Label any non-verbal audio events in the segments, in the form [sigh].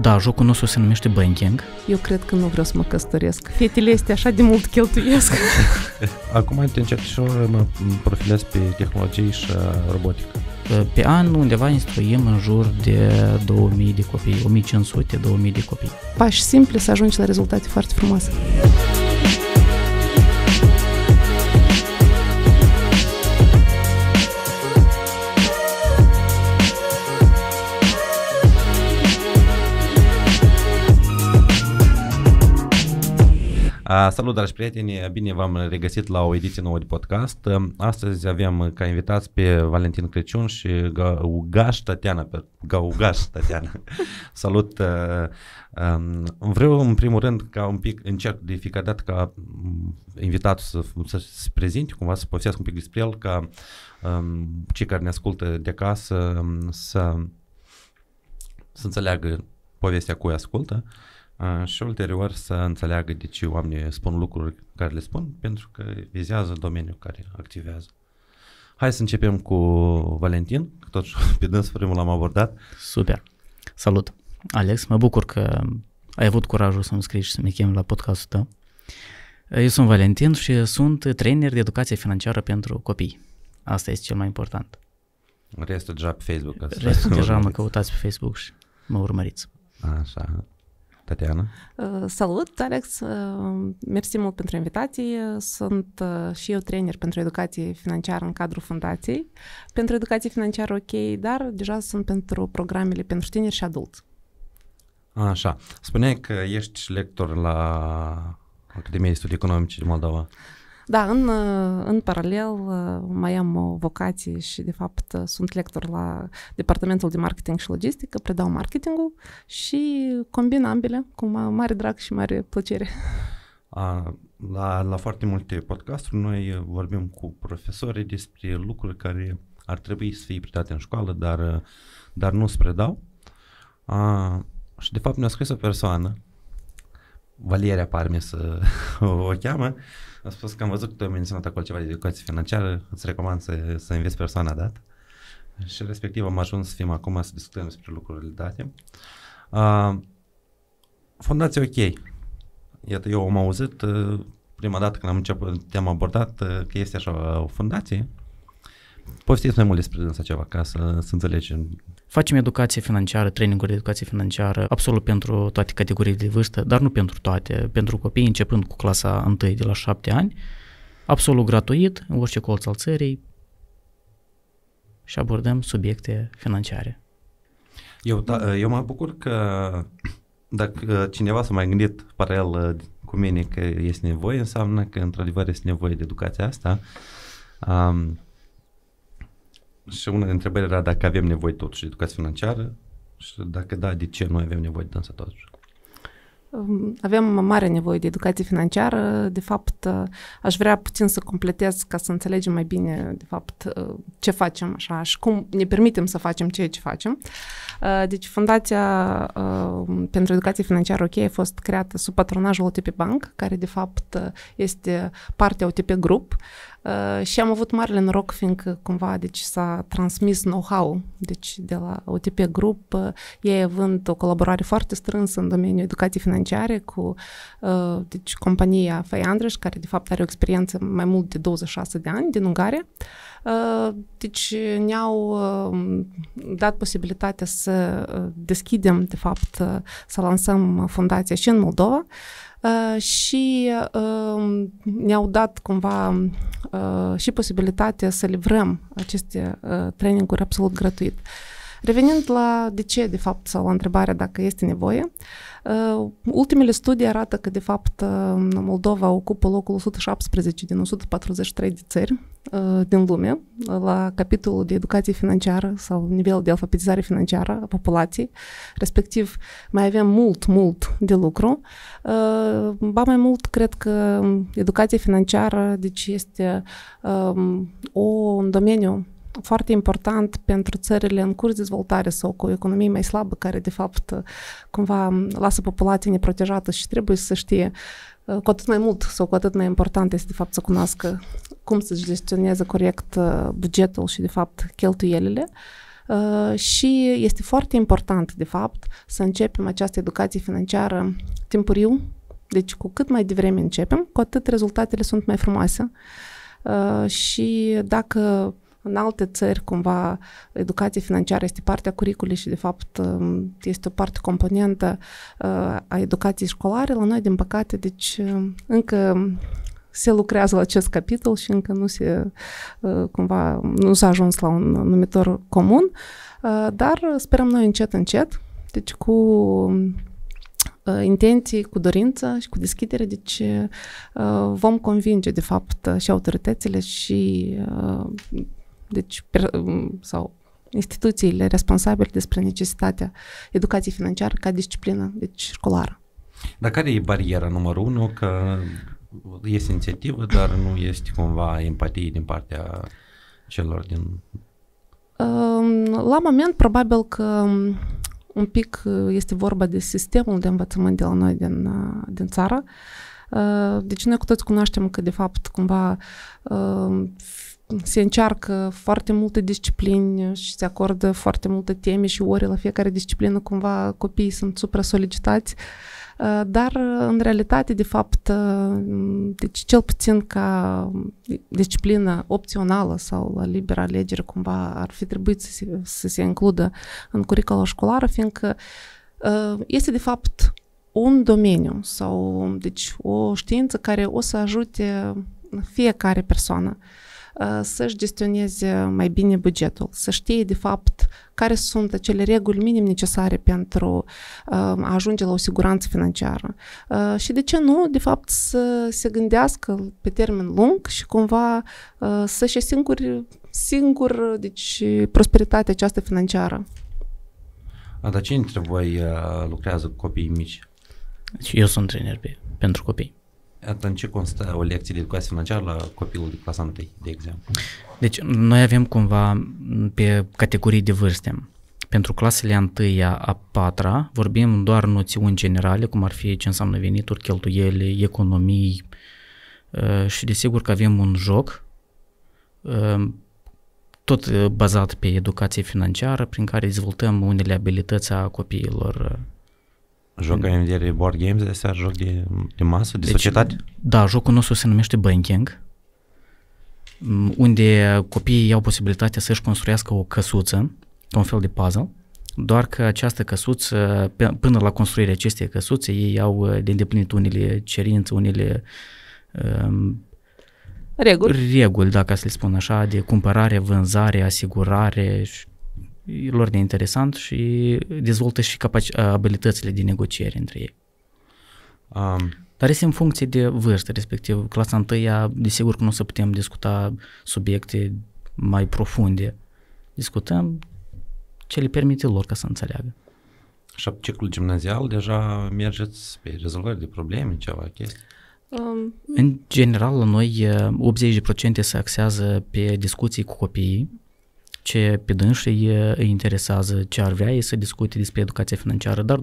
Da, jocul nostru se numește banking. Eu cred că nu vreau să mă căsătoresc. Fetele este așa de mult cheltuiesc. [laughs] Acum te încerc și mă profilez pe tehnologie și uh, robotică. Uh, pe an undeva instruim în jur de 2000 de copii, 1500-2000 de copii. Pași simple să ajungi la rezultate foarte frumoase. Salut, dragi prieteni! Bine v-am regăsit la o ediție nouă de podcast. Astăzi avem ca invitați pe Valentin Crăciun și Gaugaș Tatiana. Gaugaș Tatiana. [laughs] Salut! Vreau în primul rând ca un pic încerc de fiecare dată ca invitatul să, să se prezinte, cumva să povestească un pic despre el, ca cei care ne ascultă de acasă să, să înțeleagă povestea cu ascultă. Uh, și ulterior să înțeleagă de ce oamenii spun lucruri care le spun, pentru că vizează domeniul care activează. Hai să începem cu Valentin, că totuși [laughs] pe dâns primul l-am abordat. Super! Salut! Alex, mă bucur că ai avut curajul să-mi scrii și să-mi chem la podcastul tău. Eu sunt Valentin și sunt trainer de educație financiară pentru copii. Asta este cel mai important. Restul deja pe Facebook. Restul [laughs] deja mă căutați pe Facebook și mă urmăriți. Așa. Tatiana. Salut, Alex! Mersi mult pentru invitație. Sunt э, și eu trainer pentru educație financiară în cadrul fundației. Pentru educație financiară ok, dar deja sunt pentru programele pentru tineri și adulți. Așa. Spuneai că ești lector la Academia de Studii Economice din Moldova. Da, în, în paralel mai am o vocație și de fapt sunt lector la Departamentul de Marketing și Logistică, predau marketingul și combin ambele cu mare drag și mare plăcere. A, la, la foarte multe podcasturi noi vorbim cu profesorii despre lucruri care ar trebui să fie predate în școală, dar, dar nu se predau. A, și de fapt ne-a scris o persoană, Valeria Parmes [laughs] o cheamă, am spus că am văzut că tu ai menționat acolo ceva de educație financiară, îți recomand să, să înveți persoana dată. Și respectiv am ajuns să fim acum să discutăm despre lucrurile date. Uh, fundația OK. Iată, eu am auzit uh, prima dată când am început, te-am abordat uh, că este așa o fundație. Povestiți mai mult despre dânsa ceva ca să, să înțelegem Facem educație financiară, traininguri de educație financiară, absolut pentru toate categoriile de vârstă, dar nu pentru toate, pentru copii începând cu clasa 1 de la 7 ani, absolut gratuit, în orice colț al țării și abordăm subiecte financiare. Eu, da, eu mă bucur că dacă cineva s-a mai gândit paralel uh, cu mine că este nevoie, înseamnă că într-adevăr este nevoie de educația asta. Um, și una dintre întrebări era dacă avem nevoie totuși de educație financiară și dacă da, de ce noi avem nevoie de dansa totuși? Avem mare nevoie de educație financiară. De fapt, uh, aș vrea puțin să completez ca să înțelegem mai bine, de fapt, uh, ce facem așa și cum ne permitem să facem ceea ce facem. Uh, deci, Fundația pentru Educație Financiară OK a fost creată sub patronajul OTP Bank, care, de fapt, este partea OTP Group Uh, și am avut marele noroc, fiindcă cumva deci, s-a transmis know-how deci, de la OTP Group, uh, ei având o colaborare foarte strânsă în domeniul educației financiare cu uh, deci, compania Fay Andres, care de fapt are o experiență mai mult de 26 de ani din Ungaria. Uh, deci ne-au uh, dat posibilitatea să uh, deschidem, de fapt, să lansăm fundația și în Moldova. Uh, Uh, și uh, ne-au dat cumva uh, și posibilitatea să livrăm aceste uh, traininguri absolut gratuit. Uh, Revenind la de ce, de fapt, sau la întrebarea dacă este nevoie, uh, ultimele studii arată că, de fapt, uh, Moldova ocupă locul 117 din 143 de țări uh, din lume la capitolul de educație financiară sau nivelul de alfabetizare financiară a populației. Respectiv, mai avem mult, mult de lucru. Ba mai mult, cred că educația financiară deci este um, o, un domeniu foarte important pentru țările în curs de dezvoltare sau cu o economie mai slabă, care de fapt cumva lasă populația neprotejată și trebuie să știe uh, cu atât mai mult sau cu atât mai important este de fapt să cunoască cum să gestioneze corect uh, bugetul și de fapt cheltuielile. Uh, și este foarte important, de fapt, să începem această educație financiară timpuriu. Deci, cu cât mai devreme începem, cu atât rezultatele sunt mai frumoase. Uh, și dacă în alte țări, cumva, educația financiară este partea curicului și, de fapt, um, este o parte componentă uh, a educației școlare. La noi, din păcate, deci um, încă se lucrează la acest capitol și încă nu se, uh, cumva, nu s-a ajuns la un numitor comun, uh, dar sperăm noi încet, încet, deci cu intenții, cu dorință și cu deschidere, deci vom convinge, de fapt, și autoritățile și deci, mm, sau instituțiile responsabile despre necesitatea educației financiare ca disciplină, deci școlară. Dar care e bariera numărul unu? Că este inițiativă, dar nu este cumva empatie din partea celor din... La moment, probabil că mm, un pic uh, este vorba de sistemul de învățământ de la noi din, uh, din țară. Uh, deci noi cu toți cunoaștem că, de fapt, cumva se încearcă foarte multe discipline și se acordă foarte multe teme și ore la fiecare disciplină, cumva copiii sunt supra-solicitați, uh, dar uh, în realitate, de fapt, uh, deci cel puțin ca disciplină opțională sau la liberă alegere, cumva ar fi trebuit să se, să se includă în curicula școlară, fiindcă este de fapt un domeniu sau deci o știință care o să ajute fiecare persoană. Uh, să-și gestioneze mai bine bugetul, să știe de fapt care sunt acele reguli minim necesare pentru a ajunge la o siguranță financiară. Și de ce nu, de fapt, să se gândească pe termen lung și cumva să-și singuri, singur, deci, prosperitatea aceasta financiară. A, dar cine dintre voi lucrează cu copiii mici? Eu sunt trainer pe, pentru copii. Iată, în ce constă o lecție de educație financiară la copilul de clasa 1, de exemplu? Deci, noi avem cumva pe categorii de vârste. Pentru clasele a a patra, vorbim doar noțiuni generale, cum ar fi ce înseamnă venituri, cheltuieli, economii uh, și desigur că avem un joc uh, tot uh, bazat pe educație financiară, prin care dezvoltăm unele abilități a copiilor Joacă în vedere board games de seară, joc de, de masă, de deci, societate? Da, jocul nostru se numește Banking, mm, unde copiii au posibilitatea să-și construiască o căsuță, un fel de puzzle, doar că această căsuță, până la construirea acestei căsuțe, ei au uh, de îndeplinit unele cerințe, unele um, reguli. reguli, dacă să le spun așa, de cumpărare, vânzare, asigurare și lor de interesant și dezvoltă și capaci- abilitățile de negociere între ei. Um, Dar este în funcție de vârstă, respectiv clasa întâia, desigur că nu o să putem discuta subiecte mai profunde. Discutăm ce le permite lor ca să înțeleagă. Și ciclul gimnazial deja mergeți pe rezolvări de probleme, ceva chestii? Um, în general, la noi 80% uh, se axează pe discuții cu copiii, ce pe dânșii îi interesează, ce ar vrea ei să discute despre educația financiară, dar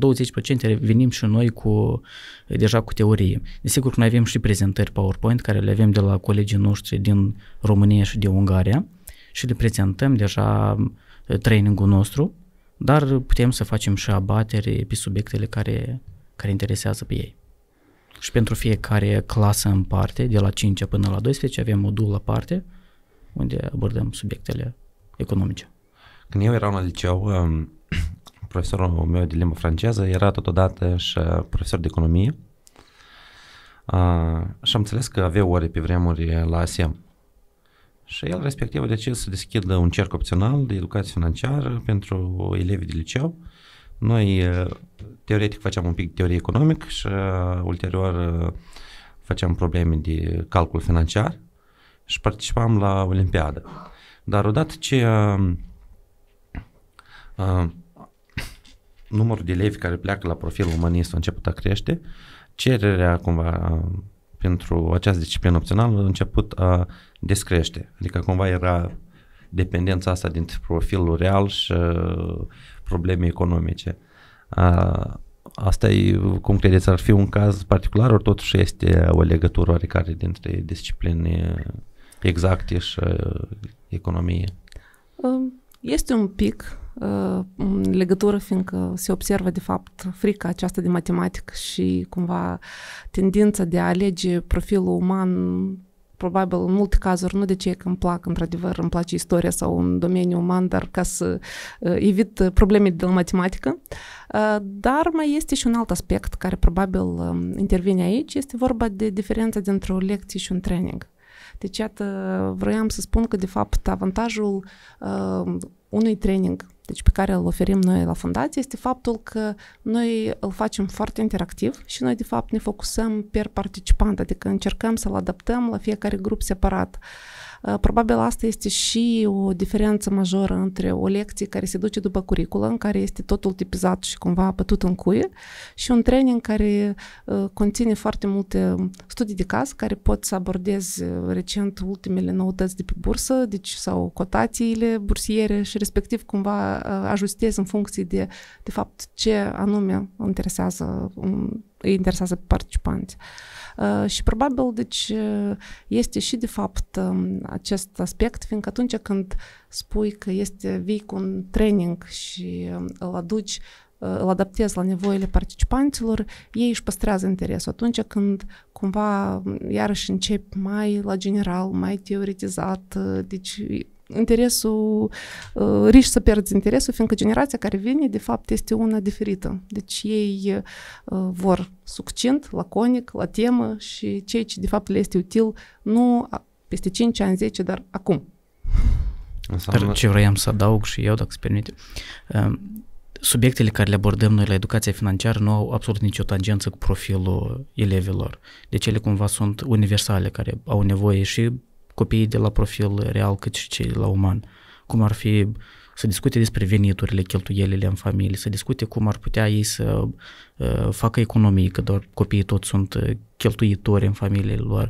20% venim și noi cu deja cu teorie. Desigur că noi avem și prezentări PowerPoint care le avem de la colegii noștri din România și de Ungaria și le prezentăm deja ă, trainingul nostru, dar putem să facem și abateri pe subiectele care, care interesează pe ei. Și pentru fiecare clasă în parte, de la 5 până la 12, avem modul la parte unde abordăm subiectele economice. Când eu eram la liceu, um, [clears throat] profesorul meu de limba franceză era totodată și uh, profesor de economie uh, și am înțeles că avea ore pe vremuri uh, la ASEM. Și el respectiv a decis să deschidă un cerc opțional de educație financiară pentru elevii de liceu. Noi teoretic facem un pic de teorie economic și ulterior facem probleme de calcul financiar și participam la Olimpiadă. Dar odată ce uh, uh, numărul de elevi care pleacă la profil umanist a început a crește, cererea cumva uh, pentru această disciplină opțională a început a descrește. Adică cumva era dependența asta dintre profilul real și uh, probleme economice. Uh, asta e, cum credeți, ar fi un caz particular, ori totuși este o legătură oarecare dintre discipline exacte și uh, economie? Um, este un pic uh, în legătură fiindcă se observă de fapt frica aceasta de matematică și cumva tendința de a alege profilul uman probabil în multe cazuri, nu de ce că îmi plac într-adevăr, îmi place istoria sau un domeniu uman, dar ca să uh, evit probleme de la matematică. Uh, dar mai este și un alt aspect care probabil um, intervine aici, este vorba de diferența dintre o lecție și un training. Deci, iată, vroiam să spun că, de fapt, avantajul uh, unui training deci pe care îl oferim noi la fundație, este faptul că noi îl facem foarte interactiv și noi, de fapt, ne focusăm pe participant, adică încercăm să-l adaptăm la fiecare grup separat. Uh, Э, Probabil asta este și o diferență majoră între o lecție care se duce după curiculă, în care este totul tipizat și cumva pătut în cuie, și un training care uh, conține foarte multe studii de caz care pot să abordezi uh, recent ultimele noutăți de pe bursă, deci sau cotațiile bursiere și respectiv cumva uh, ajustezi în funcție de, de fapt, ce anume interesează, um, îi interesează pe participanți. Uh, Э, și probabil deci э, este și de fapt э, acest aspect, fiindcă atunci când spui că este vii cu un training și îl aduci îl adaptezi la nevoile participanților, ei își păstrează interesul. Atunci când cumva iarăși începi mai la general, mai teoretizat, deci interesul, uh, riști să pierzi interesul, fiindcă generația care vine, de fapt, este una diferită. Deci ei uh, vor succint, laconic, la temă și ceea ce, de fapt, le este util nu peste 5 ani, 10, dar acum. Dar Ce vroiam să adaug și eu, dacă se permite, um, subiectele care le abordăm noi la educația financiară nu au absolut nicio tangență cu profilul elevilor. Deci ele cumva sunt universale, care au nevoie și copiii de la profil real cât și cei la uman. Cum ar fi să discute despre veniturile, cheltuielile în familie, să discute cum ar putea ei să uh, facă economii, că doar copiii toți sunt uh, cheltuitori în familiile lor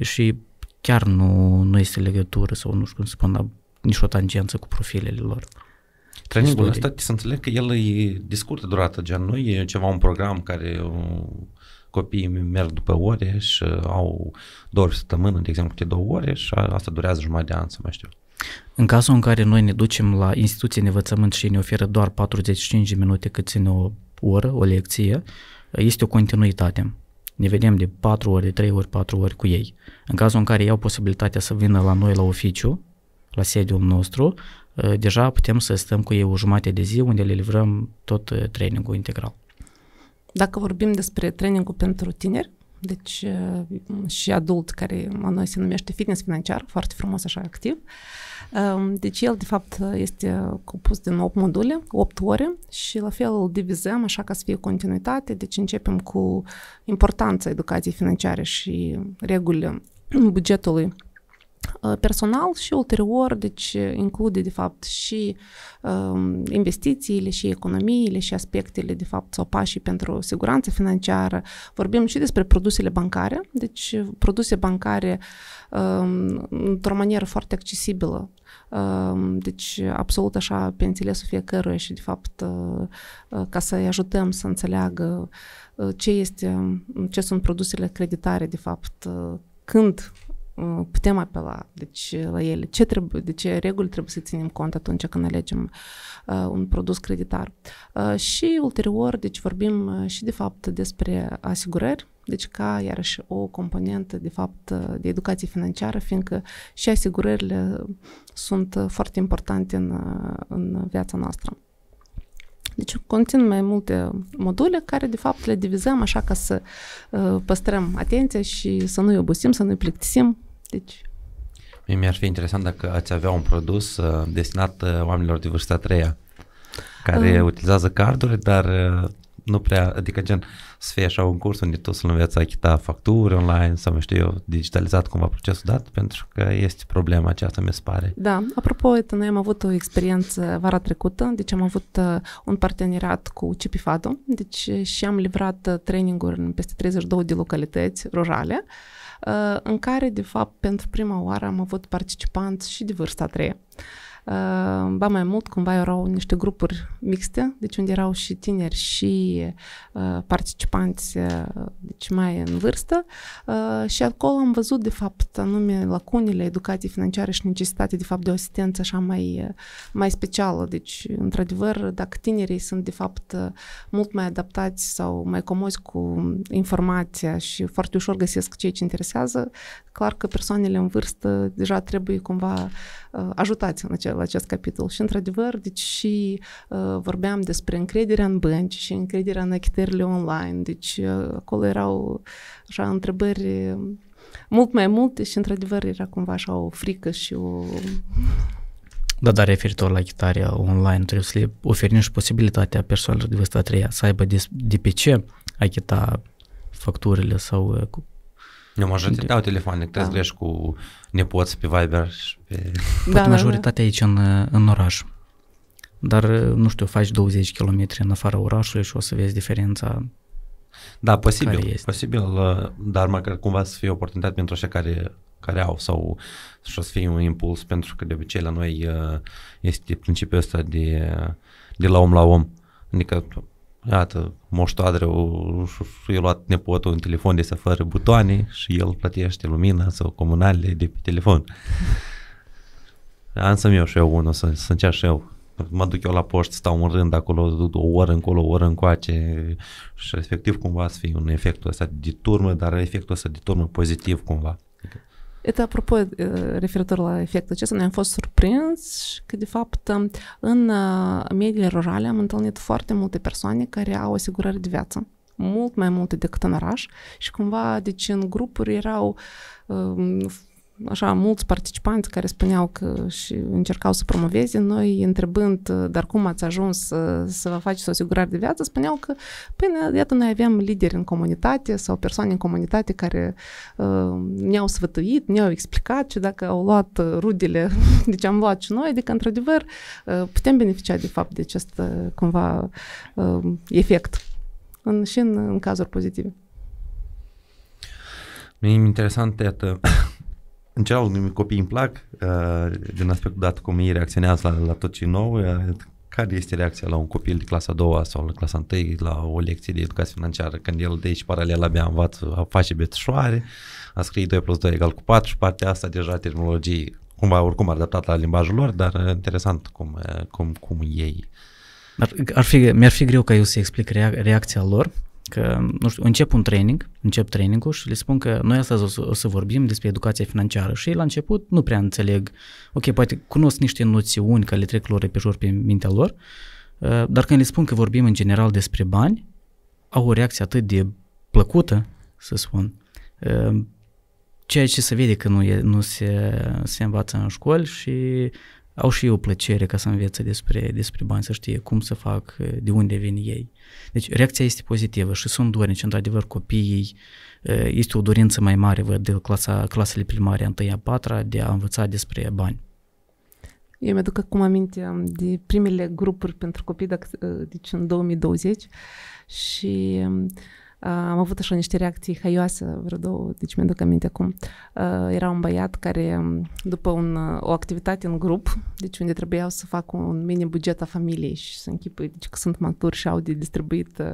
și chiar nu, nu este legătură sau nu știu cum să spun, nici o tangență cu profilele lor. Trainingul ăsta, să înțeleg că el e de scurtă durată, gen nu e ceva un program care uh, copiii merg după ore și uh, au două ori săptămână, de exemplu, câte două ore și asta durează jumătate de an, să mai știu. În cazul în care noi ne ducem la instituție de învățământ și ne oferă doar 45 de minute cât ține o oră, o lecție, este o continuitate. Ne vedem de 4 ori, de 3 ori, 4 ori cu ei. În cazul în care iau posibilitatea să vină la noi la oficiu, la sediul nostru, uh, deja putem să stăm cu ei o jumate de zi unde le livrăm tot uh, trainingul integral. Dacă vorbim despre trainingul pentru tineri, deci uh, și adult care la noi se numește fitness financiar, foarte frumos așa activ. Um, deci el de fapt este compus din 8 module, 8 ore și la fel îl divizăm așa ca să fie continuitate, deci începem cu importanța educației financiare și regulile bugetului personal și ulterior, deci include de fapt și um, investițiile și economiile și aspectele de fapt sau pașii pentru siguranță financiară. Vorbim și despre produsele bancare, deci produse bancare um, într-o manieră foarte accesibilă deci, absolut așa, pe înțelesul fiecăruia și, de fapt, ca să-i ajutăm să înțeleagă ce, este, ce sunt produsele creditare, de fapt, când putem apela deci, la ele. Ce, trebuie, de ce reguli trebuie să ținem cont atunci când alegem uh, un produs creditar. Uh, și ulterior, deci vorbim și de fapt despre asigurări, deci ca iarăși o componentă de fapt de educație financiară, fiindcă și asigurările sunt foarte importante în, în viața noastră. Deci conțin mai multe module care de fapt le divizăm așa ca să uh, păstrăm atenția și să nu-i obosim, să nu-i plictisim deci... Mie mi-ar fi interesant dacă ați avea un produs uh, destinat uh, oamenilor de vârsta treia care uh. utilizează carduri, dar uh, nu prea, adică gen să fie așa un curs unde tu să-l înveți a achita facturi online sau, știu eu, digitalizat cumva procesul dat, pentru că este problema aceasta, mi se pare. Da, apropo, noi am avut o experiență vara trecută, deci am avut uh, un parteneriat cu Cipifado, deci uh, și am livrat uh, traininguri în peste 32 de localități rurale, uh, Uh, în care, de fapt, pentru prima oară am avut participanți și de vârsta a treia. Ehm, ba mai mult, cumva erau niște grupuri mixte, deci unde erau și tineri și eh, participanți eh, deci mai în vârstă eh, și acolo am văzut, de fapt, anume lacunile educației financiare și necesitatea, de fapt, de o asistență așa mai, mai specială. Deci, într-adevăr, dacă tinerii sunt, de fapt, mult mai adaptați sau mai comozi cu informația și foarte ușor găsesc ceea ce interesează, clar că persoanele în vârstă deja trebuie cumva ajutați în acest la acest capitol. Și într-adevăr, deci și uh, vorbeam despre încrederea în bănci și încrederea în achitările online. Deci uh, acolo erau așa întrebări uh, mult mai multe și într-adevăr era cumva așa o frică și o... Da, dar referitor la achitarea online, trebuie să le oferim și posibilitatea persoanelor de vârsta treia să aibă de, de pe ce achita facturile sau uh, nu, mă ajută, dau telefoane, te da. cu nepoți pe Viber și pe... Da, da, da, majoritatea da. aici în, în oraș. Dar, nu știu, faci 20 km în afara orașului și o să vezi diferența da, posibil, posibil, uh, dar măcar cumva să fie oportunitate pentru așa care, care au sau și o să fie un impuls pentru că de obicei la noi uh, este principiul ăsta de, de la om la om. Adică iată, moștoadreu i-a luat nepotul un telefon de să fără butoane și el plătește lumina sau comunalele de pe telefon. Am să-mi iau și eu unul, să, să încerc și eu. Mă duc eu la poștă, stau în rând acolo, o oră încolo, o oră încoace și respectiv cumva să fie un efectul ăsta de turmă, dar efectul ăsta de turmă pozitiv cumva. Et apropo, referitor la efectul acesta, noi am fost surprinși că, de fapt, în mediile rurale am întâlnit foarte multe persoane care au asigurări de viață, mult mai multe decât în oraș și cumva, deci, în grupuri erau așa, mulți participanți care spuneau că și încercau să promoveze, noi întrebând, ă, dar cum ați ajuns să, să vă faceți o asigurare de viață, spuneau că, până păi, iată, noi avem lideri în comunitate sau persoane în comunitate care uh, ne-au sfătuit, ne-au explicat și dacă au luat rudele, [laughs] deci am luat și noi, adică, într-adevăr, uh, putem beneficia, de fapt, de acest, uh, cumva, uh, efect în, și în, în cazuri pozitive. E interesant, iată, în general copiii îmi plac uh, din aspectul dat cum ei reacționează la, la tot ce nou, uh, care este reacția la un copil de clasa a doua sau la clasa a întâi la o lecție de educație financiară când el de aici paralel abia învață a face bețișoare, a scrie 2 plus 2 egal cu 4 și partea asta deja terminologie cumva oricum adaptată la limbajul lor, dar uh, interesant cum, uh, cum, cum ei. Ar, ar fi, mi-ar fi greu ca eu să explic reac- reacția lor, că, nu știu, încep un training, încep trainingul și le spun că noi astăzi o să, o să vorbim despre educația financiară și ei la început nu prea înțeleg, ok, poate cunosc niște noțiuni care le trec lor pe jur pe mintea lor, uh, dar când le spun că vorbim în general despre bani, au o reacție atât de plăcută, să spun, uh, ceea ce se vede că nu, e, nu se, se învață în școli și au și eu plăcere ca să învețe despre, despre bani, să știe cum să fac, eh, de unde vin ei. Deci reacția este pozitivă și sunt dornici, într-adevăr, copiii, eh, este o dorință mai mare, văd, de clasa, clasele primare, a patra, de a învăța despre bani. Eu mi-aduc acum aminte de primele grupuri pentru copii, dacă, eh, deci în 2020, și mm, Uh, am avut așa niște reacții haioase, vreo două, deci mi-aduc aminte acum. Uh, era un băiat care, um, după un, uh, o activitate în grup, deci unde trebuiau să fac un mini buget a familiei și să închipui deci, că sunt maturi și au de distribuit uh,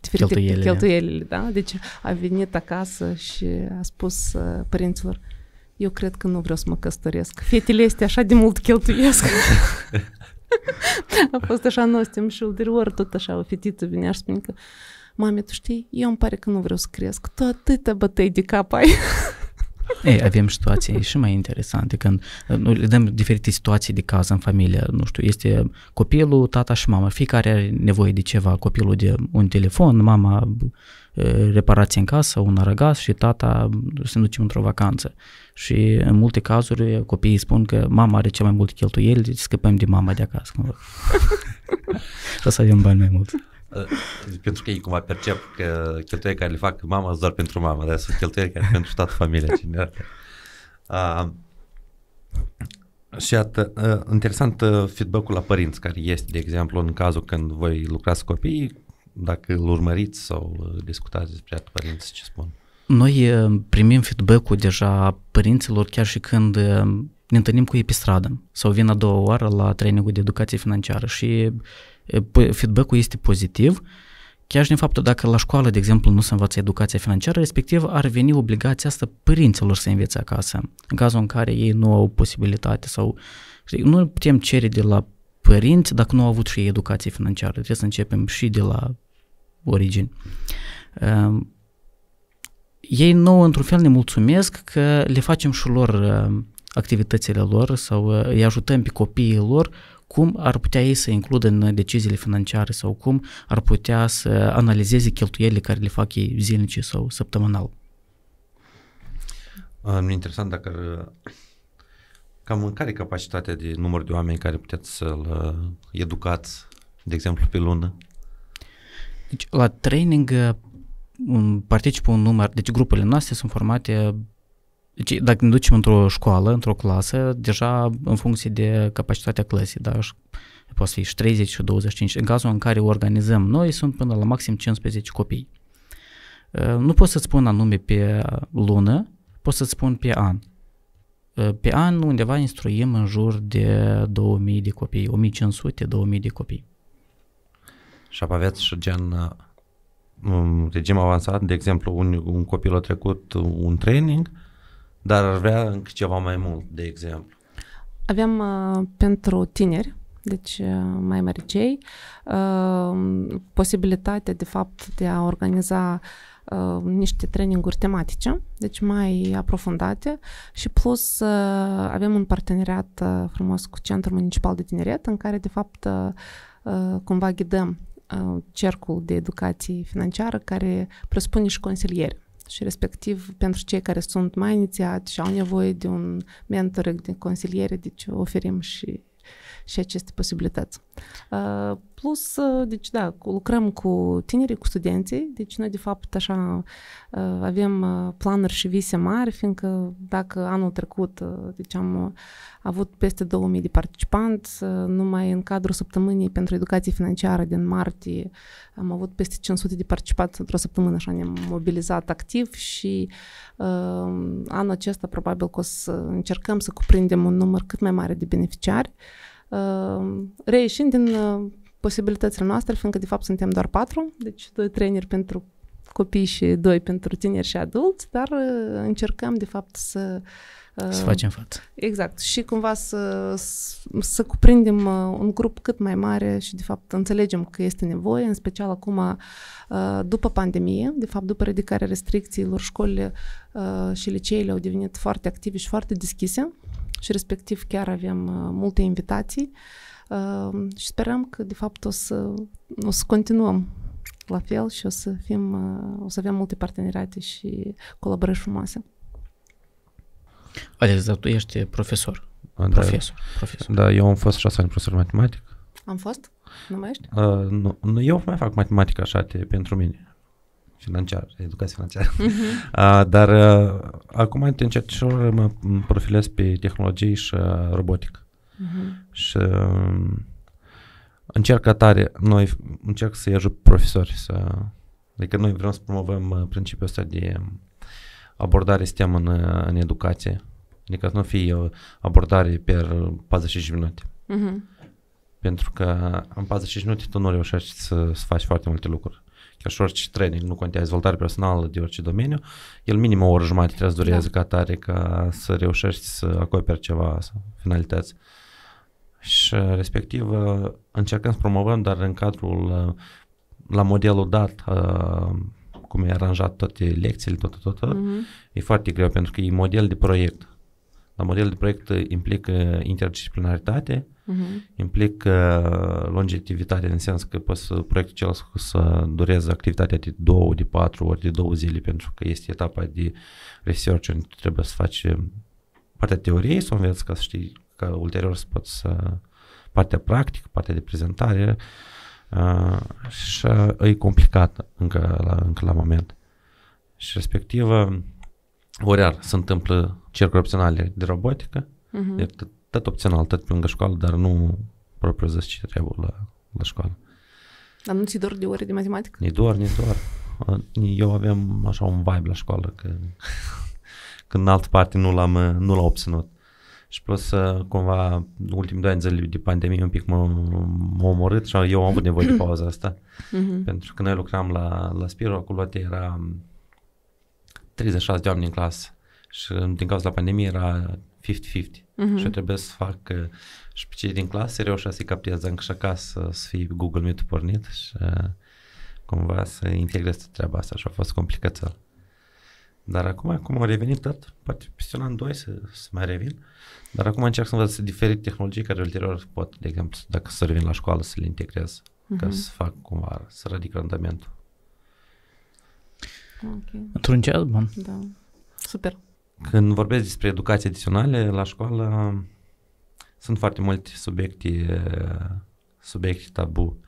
diferite cheltuielile. cheltuielile da? Deci a venit acasă și a spus uh, părinților, eu cred că nu vreau să mă căsătoresc. Fetele este așa de mult cheltuiesc. [laughs] a fost așa nostim și ulterior tot așa o fetiță vine și spune că mami, tu știi, eu îmi pare că nu vreau să cresc, tu atâtea bătăi de cap ai. Ei, avem situații și mai interesante când nu, le dăm diferite situații de caz în familie, nu știu, este copilul, tata și mama, fiecare are nevoie de ceva, copilul de un telefon, mama reparație în casă, un aragaz și tata se duce într-o vacanță. Și în multe cazuri copiii spun că mama are cel mai mult cheltuieli, deci scăpăm de mama de acasă. Cumva. să avem bani mai mulți. Uh, pentru că ei cumva percep că cheltuieli care le fac mama doar pentru mama, dar sunt cheltuieli care pentru toată familia. Cine uh, și iată, uh, interesant uh, feedback-ul la părinți care este, de exemplu, în cazul când voi lucrați copiii, dacă îl urmăriți sau discutați despre părinți, ce spun? Noi uh, primim feedback-ul deja părinților chiar și când uh, ne întâlnim cu ei pe stradă sau vin a doua oară la trainingul de educație financiară și uh, feedback-ul este pozitiv, chiar și din faptul dacă la școală, de exemplu, nu se învață educația financiară, respectiv ar veni obligația asta părinților să învețe acasă, în cazul în care ei nu au posibilitate sau știi, nu putem cere de la părinți dacă nu au avut și ei educație financiară, trebuie să începem și de la origini. Ehm, ei nu într-un fel, ne mulțumesc că le facem și lor ehm, activitățile lor sau ehm, îi ajutăm pe copiii lor uh, cum ar putea ei să includă în deciziile financiare sau cum ar putea să analizeze cheltuielile care le fac ei zilnice sau săptămânal. Um, interesant dacă cam în care capacitatea de număr de oameni care puteți să-l uh, educați, de exemplu, pe lună? Deci la training uh, participă un număr, deci grupele noastre sunt formate uh, deci, dacă ne ducem într-o școală, într-o clasă, deja în funcție de capacitatea clasei, da, poate fi și 30 și 25, în cazul în care organizăm noi, sunt până la maxim 15 copii. Uh, nu pot să-ți spun anume pe lună, pot să-ți spun pe an. Uh, pe an undeva instruim în jur de 2000 de copii, 1500-2000 de copii. Și aveți și gen uh, regim avansat, de exemplu, un, un copil a trecut un training, dar ar vrea încă ceva mai mult, de exemplu? Aveam uh, pentru tineri, deci uh, mai cei, uh, posibilitatea de fapt de a organiza uh, niște traininguri tematice, deci mai aprofundate și plus uh, avem un parteneriat uh, frumos cu Centrul Municipal de Tineret în care de fapt uh, uh cumva ghidăm uh, cercul de educație financiară care presupune și consilieri și respectiv pentru cei care sunt mai inițiați și au nevoie de un mentor, de consiliere, deci oferim și și aceste posibilități. Uh, plus, uh, deci da, lucrăm cu tinerii, cu studenții, deci noi de fapt așa uh, avem planuri și vise mari, fiindcă dacă anul trecut, deci am avut peste 2000 de participanți, numai în cadrul săptămânii pentru educație financiară din martie am avut peste 500 de participanți într-o săptămână, așa ne-am mobilizat activ și anul acesta probabil că o să încercăm să cuprindem un număr cât mai mare de beneficiari. Uh, Ehm, reieșind din uh, posibilitățile noastre, fiindcă de fapt suntem doar patru, deci doi trainer pentru copii și doi pentru tineri și adulți, dar uh, încercăm de fapt să uh, să facem față. Exact. Și cumva să, să, să cuprindem un grup cât mai mare și, de fapt, înțelegem că este nevoie, în special acum, după pandemie, de fapt, după ridicarea restricțiilor, școlile și liceile au devenit foarte active și foarte deschise și respectiv chiar avem uh, multe invitații uh, și sperăm că de fapt o să, o să continuăm la fel și o să, fim, uh, o să avem multe parteneriate și colaborări frumoase. Adică, dar tu ești profesor. Da. profesor, da, profesor. Da, eu am fost șase ani profesor matematic. Am fost? Nu mai ești? Uh, nu, nu, eu mai fac matematică așa te pentru mine financiar, educație financiară. Uh-huh. [laughs] Uh, dar uh, acum te încerc și mă profilez pe tehnologii și uh, robotică. Uh-huh. Mhm. Și uh, încerc atare, noi încerc să-i ajut profesori să... Adică noi vrem să promovăm principiul ăsta de abordare STEM în, în educație. Adică să nu fie o abordare pe 45 minute. Uh-huh. Pentru că în 45 minute tu nu reușești să, să faci foarte multe lucruri chiar și orice training, nu contează dezvoltare personală de orice domeniu, el minim o oră jumătate trebuie să da. dureze da. ca tare ca să reușești să acoperi ceva să finalități. Și uh, respectiv uh, încercăm să promovăm, dar în cadrul uh, la modelul dat, cum e aranjat toate lecțiile, tot, tot, tot, mm-hmm. e foarte greu pentru că e model de proiect la modelul de proiect implică interdisciplinaritate, uh-huh. implică uh, longevitate în sens că poți să proiectul cel să, dureze activitatea de două, de patru ori de două zile pentru că este etapa de research unde trebuie să faci um, partea teoriei să înveți ca să știi că ulterior să poți să partea practică, partea de prezentare uh, și e complicată încă la, încă la moment. Și respectiv, um, ori se întâmplă cercuri opționale de robotică, uh-huh. e tot, tot opțional, tot pe lângă școală, dar nu propriu zis ce trebuie la, la școală. Dar nu ți dor de ore de matematică? Ni dor, ni dor. Eu aveam așa un vibe la școală, că, [laughs] că în altă parte nu l-am, nu l-am obținut. Și plus, uh, cumva, ultimii doi ani zile de pandemie un pic m-a, m-a omorât și eu am avut nevoie de [clears throat] pauza asta. Mm-hmm. Pentru că noi lucram la, la Spiro, acolo era 36 de oameni în clasă și din cauza pandemiei era 50-50 uh-huh. Mhm. și eu trebuie să fac uh, și pe cei din clasă reușea să-i captează încă și acasă să fie Google Meet pornit și uh, cumva să integrez treaba asta și a fost complicațel. Dar acum, acum au revenit tot, poate peste un an, doi să, să mai revin, dar acum încerc să învăț diferit tehnologii care ulterior pot, de exemplu, dacă să revin la școală, să le integrez, uh-huh. ca să fac cumva, să radic randamentul. Okay. Într-un ceas bun. Da. Super. Când vorbesc despre educație adițională la școală, sunt foarte multe subiecte, subiecte tabu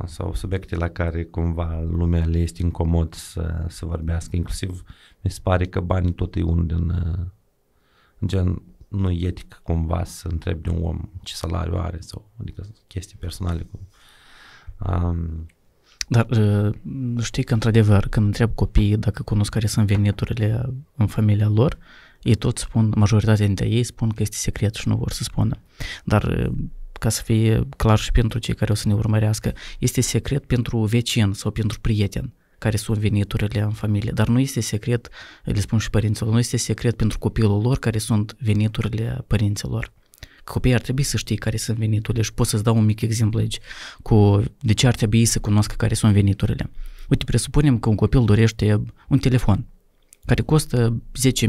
uh, sau subiecte la care cumva lumea le este incomod să, să vorbească. Inclusiv mi se pare că banii tot e unul din uh, gen nu etic cumva să întrebi de un om ce salariu are sau adică chestii personale. Cu, um, dar uh, știi că, într-adevăr, când întreb copiii dacă cunosc care sunt veniturile în familia lor, ei tot spun, majoritatea dintre ei spun că este secret și nu vor să spună. Dar uh, ca să fie clar și pentru cei care o să ne urmărească, este secret pentru vecin sau pentru prieten care sunt veniturile în familie, dar nu este secret, le spun și părinților, nu este secret pentru copilul lor care sunt veniturile părinților copiii ar trebui să știe care sunt veniturile și pot să-ți dau un mic exemplu aici cu de ce ar trebui să cunoască care sunt veniturile. Uite, presupunem că un copil dorește un telefon care costă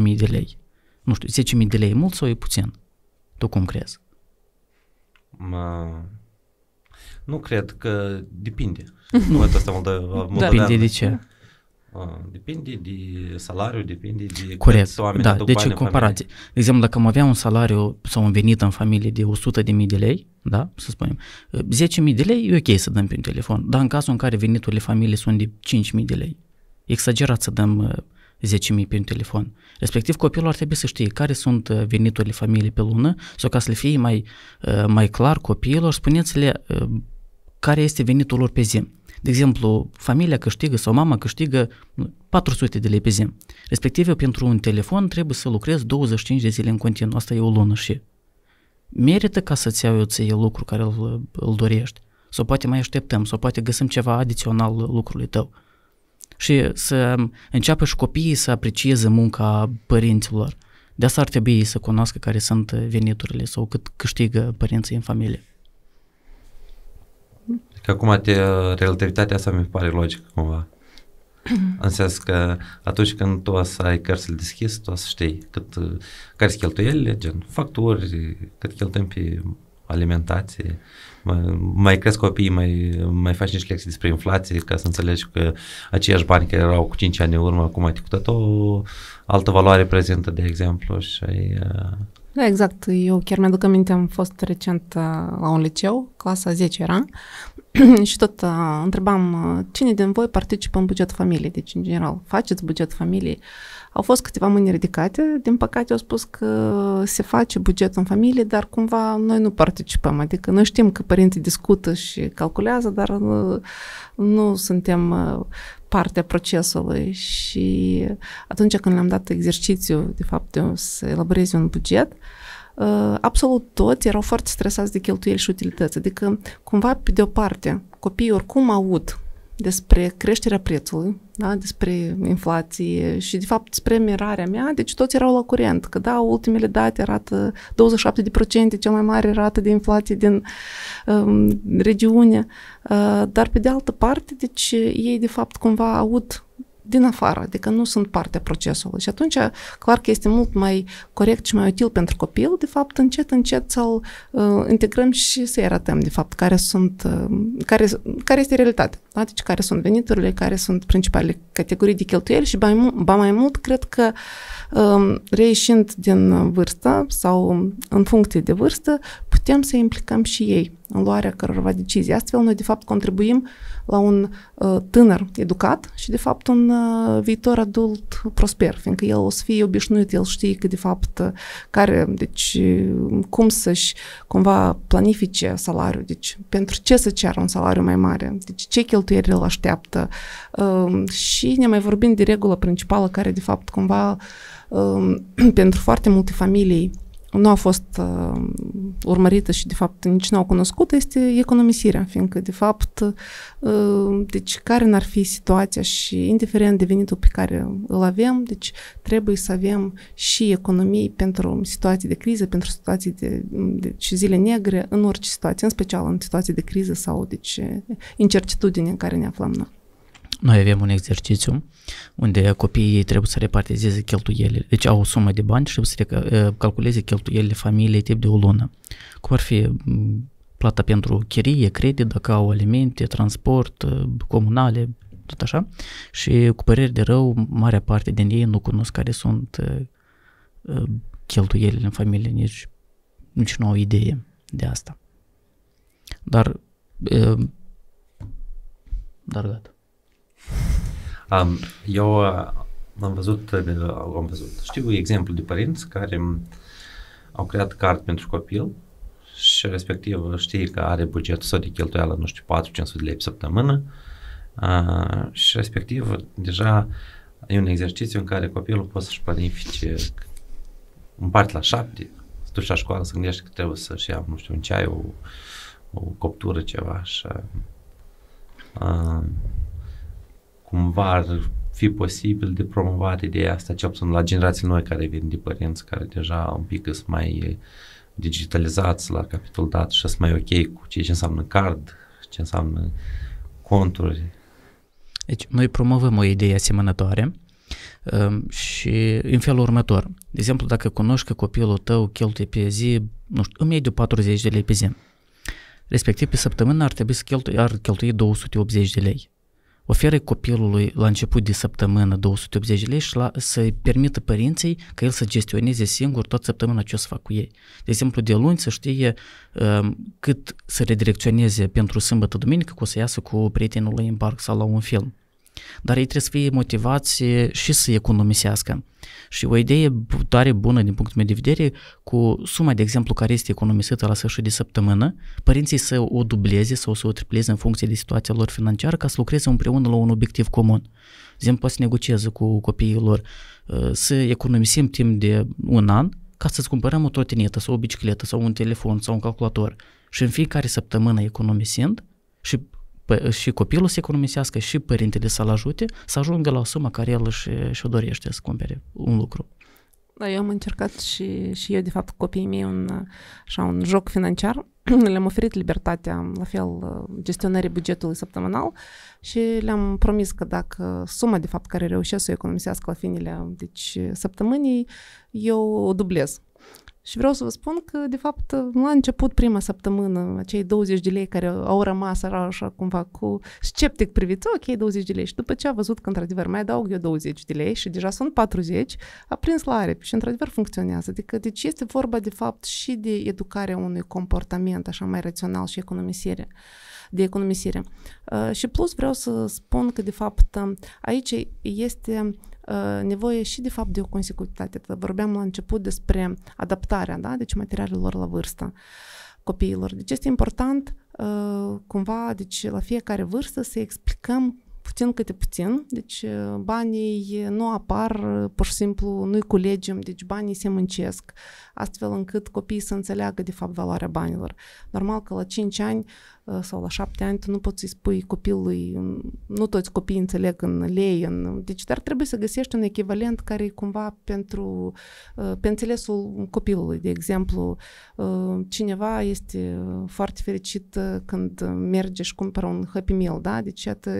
10.000 de lei. Nu știu, 10.000 de lei e mult sau e puțin? Tu cum crezi? Mă... Nu cred că depinde. Nu. asta mult de, mult Depinde de ce. Ah, depinde de salariu, depinde de Corect, oameni da, deci în comparație. De exemplu, dacă am avea un salariu sau un venit în familie de 100.000 de, de lei, da, să spunem, 10.000 eh, de lei e ok să dăm pe un telefon, dar în cazul în care veniturile familiei sunt de 5.000 de lei, exagerat să dăm 10.000 pe un telefon. Respectiv, copilul ar trebui să știe care sunt eh, veniturile familiei pe lună sau ca să le fie mai, eh, mai clar copiilor, spuneți-le care este venitul lor pe zi. De exemplu, familia câștigă sau mama câștigă 400 de lei pe zi. Respectiv, eu pentru un telefon trebuie să lucrez 25 de zile în continuu. Asta e o lună și merită ca să-ți iau eu ție lucru care îl, îl dorești. Sau poate mai așteptăm, sau poate găsim ceva adițional lucrului tău. Și să înceapă și copiii să aprecieze munca părinților. De asta ar trebui să cunoască care sunt veniturile sau cât câștigă părinții în familie. Că acum te, relativitatea asta mi pare logică cumva. [clears throat] În sens că atunci când tu o să ai cărțile deschis, tu o să știi cât, care sunt cheltuielile, gen facturi, cât cheltuim pe alimentație, mai, mai cresc copiii, mai, mai faci niște lecții despre inflație ca să înțelegi că aceiași bani care erau cu 5 ani în urmă, acum ai tot o altă valoare prezentă, de exemplu, și ai, uh... da, exact. Eu chiar mi-aduc aminte, am fost recent uh, la un liceu, clasa 10 era, [clears throat] și tot uh, întrebam uh, cine din voi participă în buget familiei, deci în general faceți buget familiei? Au fost câteva mâini ridicate, din păcate au spus că se face buget în familie, dar cumva noi nu participăm, adică noi știm că părinții discută și calculează, dar uh, nu suntem uh, partea procesului și atunci când le-am dat exercițiu, de fapt, de să elaborezi un buget, uh, Ă, absolut toți erau foarte stresați de cheltuieli și utilități. Adică, cumva, pe de o parte, copiii oricum aud despre creșterea prețului, da? despre inflație și, de fapt, despre mirarea mea, deci toți erau la curent, că da, ultimele date arată 27%, cea mai mare rată de inflație din um, regiune, uh, dar, pe de altă parte, deci ei, de fapt, cumva aud din afară, adică nu sunt parte a procesului. Și atunci, clar că este mult mai corect și mai util pentru copil, de fapt, încet, încet să-l uh, integrăm și să-i arătăm, de fapt, care sunt, uh, care, care este realitatea, da? deci care sunt veniturile, care sunt principalele categorii de cheltuieli și, mai, ba mai mult, cred că uh, um, reieșind din vârstă sau în funcție de vârstă, putem să implicăm și ei în luarea cărora decizii. Astfel, noi, de fapt, contribuim la un uh, tânăr educat și, de fapt, un uh, viitor adult prosper, fiindcă el o să fie obișnuit, el știe că, de fapt, uh, care, deci, uh, cum să-și cumva planifice salariul, deci, pentru ce să ceară un salariu mai mare, deci, ce cheltuieli îl așteaptă uh, și ne mai vorbim de regulă principală care, de fapt, cumva, um, [clears throat] pentru foarte multe familii nu a fost uh, urmărită și, de fapt, nici nu au cunoscut, este economisirea, fiindcă, de fapt, uh, deci, care n-ar fi situația și, indiferent de venitul pe care îl avem, deci, trebuie să avem și economii pentru situații de criză, pentru situații de deci, zile negre, în orice situație, în special în situații de criză sau, deci, incertitudine în care ne aflăm noi. Noi avem un exercițiu unde copiii trebuie să repartizeze cheltuielile. Deci au o sumă de bani și trebuie să uh, calculeze cheltuielile familiei tip de o lună. Cum ar fi plata pentru chirie, credit, dacă au alimente, transport, uh, comunale, tot așa. Și cu păreri de rău, marea parte din ei nu cunosc care sunt uh, cheltuielile în familie, nici, nici nu au idee de asta. Dar dar gata. Um, eu uh, am văzut, uh, uh, am văzut, știu exemplu de părinți care um, au creat card pentru copil și respectiv știi că are bugetul sau de cheltuială, nu știu, 4-500 de lei pe săptămână uh, și respectiv deja e un exercițiu în care copilul poate să-și planifice parte la șapte, să duci la școală să gândești că trebuie să-și ia, nu știu, un ceai, o, o coptură, ceva și uh, cumva ar fi posibil de promovat ideea asta, cel puțin la generații noi care vin de părinți, care deja un pic sunt mai digitalizați la capitol dat și sunt mai ok cu ce înseamnă card, ce înseamnă conturi. Deci noi promovăm o idee asemănătoare um, și în felul următor. De exemplu, dacă cunoști că copilul tău cheltuie pe zi, nu știu, în mediu 40 de lei pe zi, respectiv pe săptămână ar trebui să cheltui, ar cheltui 280 de lei ofere copilului la început de săptămână 280 lei și la, să-i permită părinții că el să gestioneze singur tot săptămâna ce o să fac cu ei. De exemplu, de luni să știe um, cât să redirecționeze pentru sâmbătă, duminică, că o să iasă cu prietenul lui în parc sau la un film. Dar ei trebuie să fie motivați și să economisească. Și o idee tare bună din punctul meu de vedere, cu suma, de exemplu, care este economisită la sfârșit de săptămână, părinții să o dubleze sau să o tripleze în funcție de situația lor financiară ca să lucreze împreună la un obiectiv comun. De exemplu, poate să negocieze cu copiii lor ă, să economisim timp de un an ca să-ți cumpărăm o trotinetă sau o bicicletă sau un telefon sau un calculator și în fiecare săptămână economisind și Păi, și copilul să economisească și părintele să-l ajute să ajungă la o sumă care el își, și-o dorește să cumpere un lucru. Da, eu am încercat și, și eu, de fapt, copiii mei un, așa, un joc financiar. [clears throat] le-am oferit libertatea, la fel, gestionării bugetului săptămânal și le-am promis că dacă suma, de fapt, care reușesc să o economisească la finele deci, săptămânii, eu o dublez. Și vreau să vă spun că, de fapt, la început prima săptămână, acei 20 de lei care au rămas, erau așa cumva cu sceptic priviți, ok, 20 de lei. Și după ce a văzut că, într-adevăr, mai adaug eu 20 de lei și deja sunt 40, a prins la aripi și, într-adevăr, funcționează. Adică, deci este vorba, de fapt, și de educarea unui comportament așa mai rațional și economisire de economisire. Uh, și plus vreau să spun că, de fapt, aici este Uh, nevoie și de fapt de o consecutivitate. Vorbeam la început despre adaptarea, da? deci materialelor la vârstă copiilor. Deci este important uh, cumva, deci la fiecare vârstă să explicăm puțin câte puțin, deci uh, banii nu apar, uh, pur și simplu nu-i culegem, deci banii se muncesc, astfel încât copiii să înțeleagă de fapt valoarea banilor. Normal că la 5 ani uh, sau la 7 ani tu nu poți să-i spui copilului, nu toți copiii înțeleg în lei, în, deci dar trebuie să găsești un echivalent care e cumva pentru, pe înțelesul copilului. De exemplu, cineva este foarte fericit când merge și cumpără un Happy Meal, da? Deci iată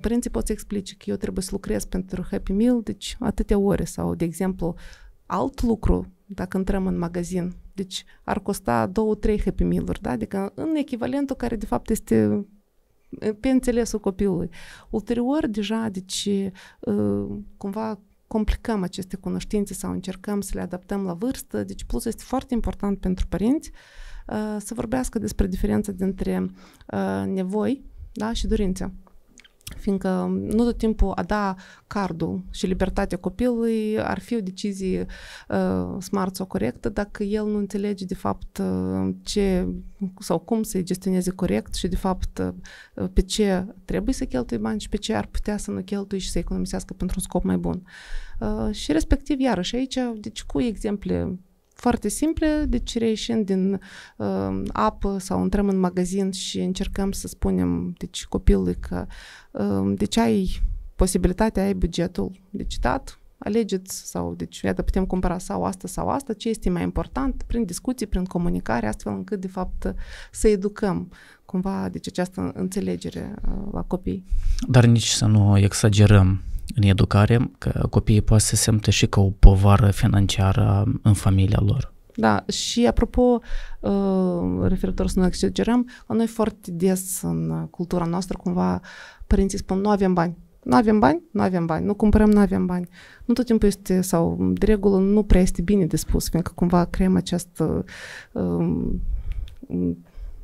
părinții pot să explice că eu trebuie să lucrez pentru Happy Meal, deci atâtea ore sau, de exemplu, alt lucru, dacă intrăm în magazin, deci ar costa două, trei Happy Meal-uri, da? adică în echivalentul care de fapt este pe înțelesul copilului. Ulterior, deja, deci, cumva complicăm aceste cunoștințe sau încercăm să le adaptăm la vârstă, deci plus este foarte important pentru părinți să vorbească despre diferența dintre nevoi da, și dorințe fiindcă nu tot timpul a da cardul și libertatea copilului ar fi o decizie uh, smart sau corectă dacă el nu înțelege de fapt uh, ce sau cum să-i gestioneze corect și de fapt uh, pe ce trebuie să cheltui bani și pe ce ar putea să nu cheltui și să economisească pentru un scop mai bun. Uh, și respectiv, iarăși, aici, deci cu exemple foarte simple, deci reieșim din uh, apă sau intrăm în magazin și încercăm să spunem deci copilului că uh, deci ai posibilitatea, ai bugetul decitat, dat, alegeți sau deci iată putem cumpăra sau asta sau asta, ce este mai important prin discuții, prin comunicare, astfel încât de fapt să educăm cumva deci această înțelegere uh, la copii. Dar nici să nu exagerăm în educare, că copiii poate să simtă și ca o povară financiară în familia lor. Da, și apropo, uh, referitor să nu exagerăm, la noi foarte des în cultura noastră cumva părinții spun nu avem bani. Nu avem bani? Nu avem bani. Nu cumpărăm, nu avem bani. Nu tot timpul este, sau de regulă, nu prea este bine de spus, fiindcă cumva creăm această uh,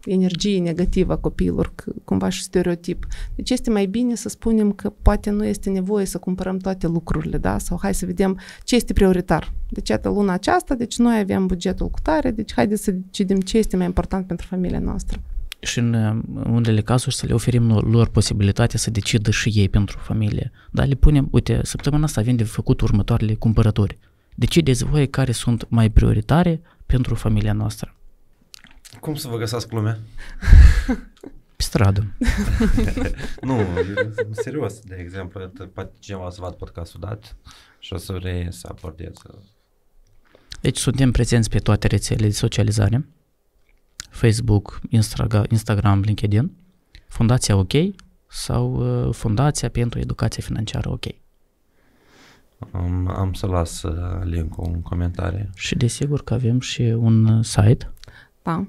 energie negativă a copiilor, cumva și stereotip. Deci este mai bine să spunem că poate nu este nevoie să cumpărăm toate lucrurile, da? Sau hai să vedem ce este prioritar. Deci, iată, luna aceasta, deci noi avem bugetul cu tare, deci haideți să decidem ce este mai important pentru familia noastră. Și în unele cazuri să le oferim lor posibilitatea să decidă și ei pentru familie. Dar le punem, uite, săptămâna asta avem de făcut următoarele cumpărători. Decideți voi care sunt mai prioritare pentru familia noastră. Cum să vă găsați lumea? [laughs] Pe stradă. [laughs] nu, [laughs] serios, de exemplu, poate cineva să vadă podcastul dat și o să vrei să abordeze. Deci suntem prezenți pe toate rețelele de socializare. Facebook, Instagram, LinkedIn, Fundația OK sau uh, Fundația pentru Educație Financiară OK. Am, am să las uh, link-ul în comentarii. Și desigur că avem și un uh, site. Da,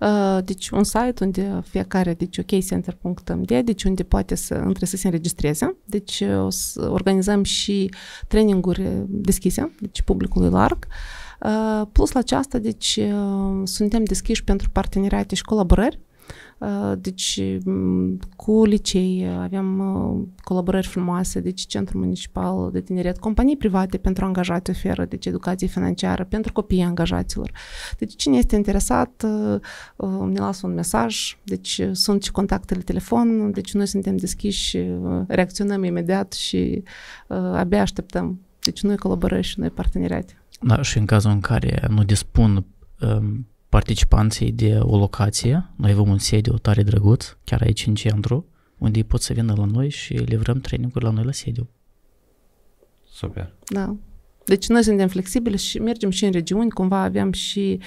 Uh, deci un site unde fiecare, deci okcenter.md, deci unde poate să între să se înregistreze. Deci uh, o să organizăm și traininguri deschise, deci publicului larg. Uh, plus la aceasta, deci suntem deschiși pentru parteneriate și colaborări Uh, deci cu licei uh, aveam uh, colaborări frumoase, deci Centrul Municipal de Tineret, companii private pentru angajați oferă, deci educație financiară pentru copiii angajaților. Deci cine este interesat, ne lasă un mesaj, deci sunt și contactele telefon, deci noi suntem deschiși, reacționăm imediat și abia așteptăm. Deci noi colaborăm și noi parteneriate. Da, și în cazul în care nu dispun um, participanții de o locație. Noi avem un sediu tare drăguț, chiar aici în centru, unde ei pot să vină la noi și livrăm training la noi la sediu. Super. Da, deci noi suntem flexibili și mergem și în regiuni, cumva avem și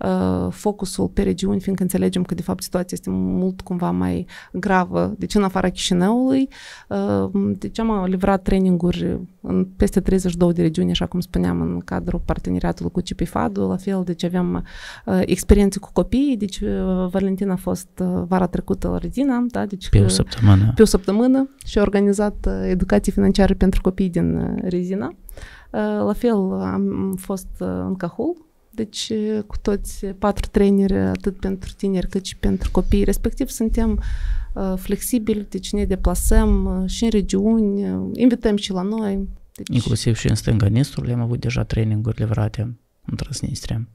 uh, focusul pe regiuni, fiindcă înțelegem că de fapt situația este mult cumva mai gravă, deci în afara Chișinăului. Uh, deci am livrat traininguri în peste 32 de regiuni, așa cum spuneam, în cadrul parteneriatului cu Cipifadu, la fel, deci aveam uh, experiențe cu copiii, deci uh, Valentina a fost uh, vara trecută la Redina, da, deci pe o săptămână. Pe o săptămână și a organizat uh, educație financiară pentru copii din uh, Rezina. Uh, la fel am fost în Cahul, deci cu toți patru traineri, atât pentru tineri cât și pentru copii. Respectiv suntem flexibili, deci ne deplasăm și în regiuni, invităm și la noi. Deci... Inclusiv și în stânga Nistrului am avut deja traininguri livrate în Transnistria.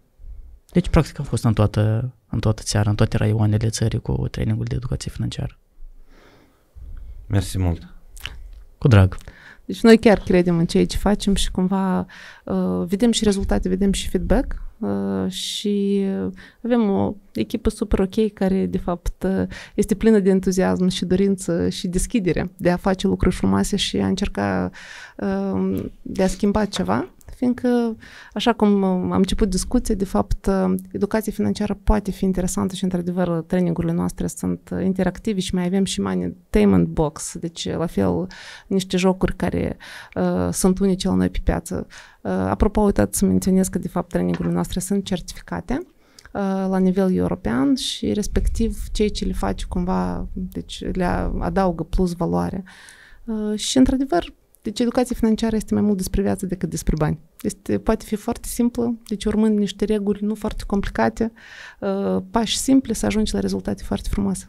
Deci, practic, am fost în toată, în toată țara, în toate raioanele țării cu trainingul de educație financiară. Mersi mult! Cu drag! Deci noi chiar credem în ceea ce facem și cumva uh, vedem și rezultate, vedem și feedback uh, și uh, avem o echipă super ok care de fapt uh, este plină de entuziasm și dorință și deschidere de a face lucruri frumoase și a încerca uh, de a schimba ceva. Fiindcă, așa cum uh, am început discuția, de fapt, uh, educația financiară poate fi interesantă și, într-adevăr, trainingurile noastre sunt uh, interactive și mai avem și Tainment Box, deci, la fel, niște jocuri care uh, sunt unice la noi pe piață. Uh, apropo, uitați să menționez că, de fapt, trainingurile noastre sunt certificate la nivel european și respectiv cei ce le face cumva, deci le adaugă plus valoare. Și într-adevăr, deci educația financiară este mai mult despre viață decât despre bani. Este, poate fi foarte simplă, deci urmând niște reguli nu foarte complicate, uh, pași simple să ajungi la rezultate foarte frumoase.